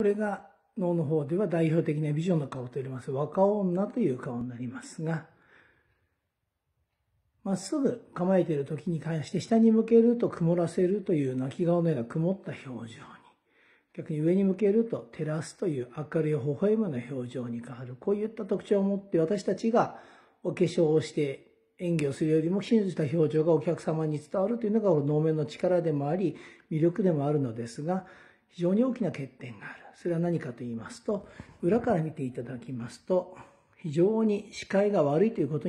これが能の方では代表的な美女の顔といわれます若女という顔になりますが、まっすぐ構えている時に関して下に向けると曇らせるという泣き顔のような曇った表情に、逆に上に向けると照らすという明るい微笑むの表情に変わる。こういった特徴を持って私たちがお化粧をして演技をするよりも真実な表情がお客様に伝わるというのが能面の力でもあり、魅力でもあるのですが、非常に大きな欠点がある。それは何かと言いますと、裏から見ていただきますと、非常に視界が悪いということに